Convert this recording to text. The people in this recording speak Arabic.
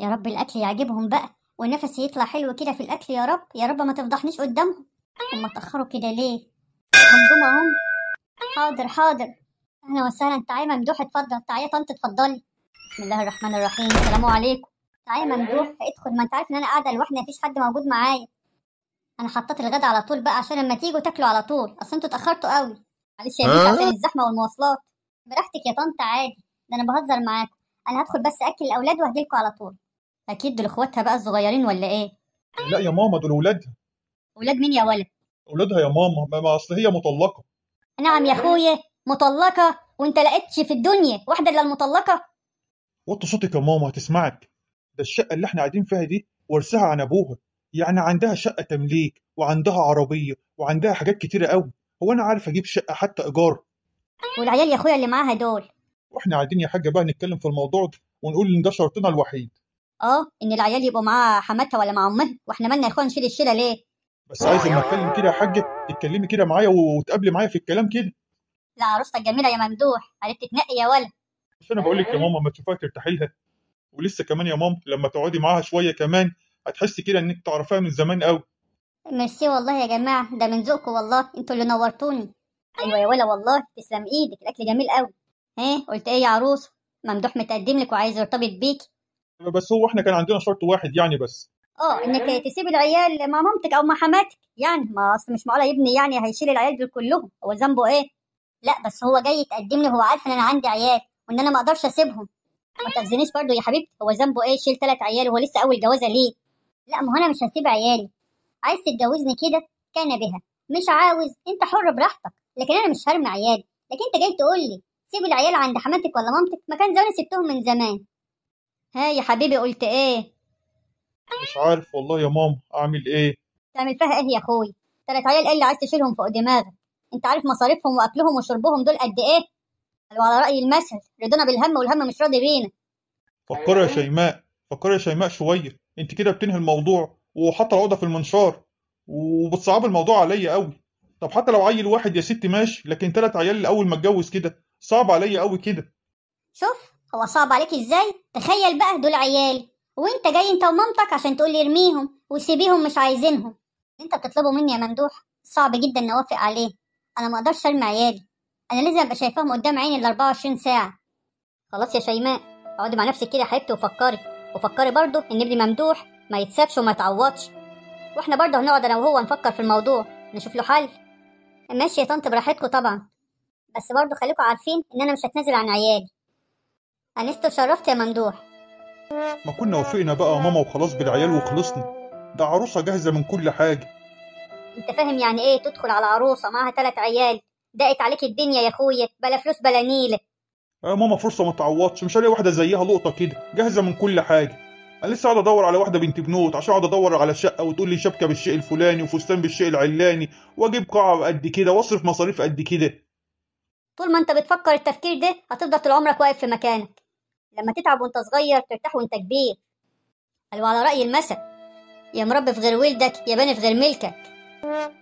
يا رب الأكل يعجبهم بقى ونفسي يطلع حلو كده في الأكل يا رب يا رب ما تفضحنيش قدامهم هم اتأخروا كده ليه هنضم أهم حاضر حاضر أهلا وسهلا تعالي ممدوح اتفضل تعالي يا طنط اتفضلي بسم الله الرحمن الرحيم السلام عليكم تعالي ممدوح ادخل ما انت عارف ان انا قاعده لوحدي مفيش حد موجود معايا انا حطيت الغدا على طول بقى عشان لما تيجوا تاكلوا على طول اصل انتوا اتاخرتوا قوي معلش يا بنت أه؟ عشان الزحمه والمواصلات براحتك يا طنط عادي ده انا بهزر معاكم انا هدخل بس اكل الاولاد واهديلكوا على طول اكيد دول اخواتها بقى الصغيرين ولا ايه لا يا ماما دول ولادها ولاد مين يا ولد ولادها يا ماما ما اصل هي مطلقه نعم يا اخويا مطلقه وانت لقيتش في الدنيا واحده الا المطلقه وطي صوتك يا ماما هتسمعك ده الشقه اللي احنا قاعدين فيها دي ورثها عن ابوها يعني عندها شقه تمليك وعندها عربيه وعندها حاجات كتيره قوي هو انا عارف اجيب شقه حتى ايجار والعيال يا اخويا اللي معاها دول واحنا قاعدين يا حاجه بقى نتكلم في الموضوع ده ونقول ان ده شرطنا الوحيد اه ان العيال يبقوا معاها حماتها ولا مع امها واحنا مالنا يا اخوان نشيل الشيله ليه بس عايز لما اتكلم كده يا حاجه تتكلمي كده معايا وتقابلي معايا في الكلام كده لا عروستك جميله يا ممدوح عرفت تتنقي يا ولد بس انا بقول لك يا ماما ما تشوفها ترتاحي لها ولسه كمان يا ماما لما تقعدي معاها شويه كمان هتحسي كده انك تعرفيها من زمان قوي ميرسي والله يا جماعه ده من ذوقكم والله انتوا اللي نورتوني ايوه يا ولا والله تسلم ايدك الاكل جميل قوي ها قلت ايه يا عروس ممدوح متقدم لك وعايز يرتبط بيكي بس هو احنا كان عندنا شرط واحد يعني بس اه انك تسيب العيال مع مامتك او مع حماتك يعني ما اصل مش معقول ابني يعني هيشيل العيال دول كلهم هو ذنبه ايه لا بس هو جاي يتقدم لي هو عارف ان انا عندي عيال وان انا ما اقدرش اسيبهم ما تخزنيش برضه يا حبيبتي هو ذنبه ايه شيل ثلاث عيال وهو لسه اول جوازه ليه لا ما هو انا مش هسيب عيالي عايز تتجوزني كده كان بها مش عاوز انت حر براحتك لكن انا مش هرمي عيالي لكن انت جاي تقول لي سيب العيال عند حماتك ولا مامتك ما كان زمان سبتهم من زمان ها يا حبيبي قلت ايه مش عارف والله يا ماما اعمل ايه تعمل فيها ايه يا اخوي تلات عيال ايه اللي عايز تشيلهم فوق دماغك انت عارف مصاريفهم واكلهم وشربهم دول قد ايه وعلى راي المثل رضينا بالهم والهم مش راضي بينا فكري يا شيماء فكري يا شيماء شويه انت كده بتنهي الموضوع وحاطه العقده في المنشار وبتصعب الموضوع عليا قوي طب حتى لو عيل واحد يا ستي ماشي لكن تلات عيال اول ما اتجوز كده صعب عليا قوي كده شوف هو صعب عليك ازاي تخيل بقى دول عيالي وانت جاي انت ومامتك عشان تقول لي ارميهم وسيبيهم مش عايزينهم انت بتطلبه مني يا ممدوح صعب جدا نوافق عليه انا ما اقدرش ارمي عيالي انا لازم ابقى شايفاهم قدام عيني ال 24 ساعه خلاص يا شيماء اقعدي مع نفسك كده يا حبيبتي وفكري وفكري برضه ان ابني ممدوح ما يتسابش وما يتعوضش واحنا برضه هنقعد انا وهو نفكر في الموضوع نشوف له حل ماشي يا طنط براحتكم طبعا بس برضه خليكم عارفين ان انا مش هتنازل عن عيالي أنست شرفت يا ممدوح ما كنا وافقنا بقى يا ماما وخلاص بالعيال وخلصنا ده عروسة جاهزة من كل حاجة انت فاهم يعني ايه تدخل على عروسة معاها تلات عيال دقت عليك الدنيا يا اخويا بلا فلوس بلا نيلة يا ماما فرصة ما تعوضش مش هلاقي واحدة زيها لقطة كده جاهزة من كل حاجة انا لسه قاعد ادور على واحدة بنت بنوت عشان اقعد ادور على شقة وتقول لي شبكة بالشيء الفلاني وفستان بالشيء العلاني واجيب قاعة قد كده واصرف مصاريف قد كده طول ما انت بتفكر التفكير ده هتفضل طول عمرك واقف في مكانك لما تتعب وانت صغير ترتاح وانت كبير قالوا على رأي المثل يا مرب في غير ولدك يا بني في غير ملكك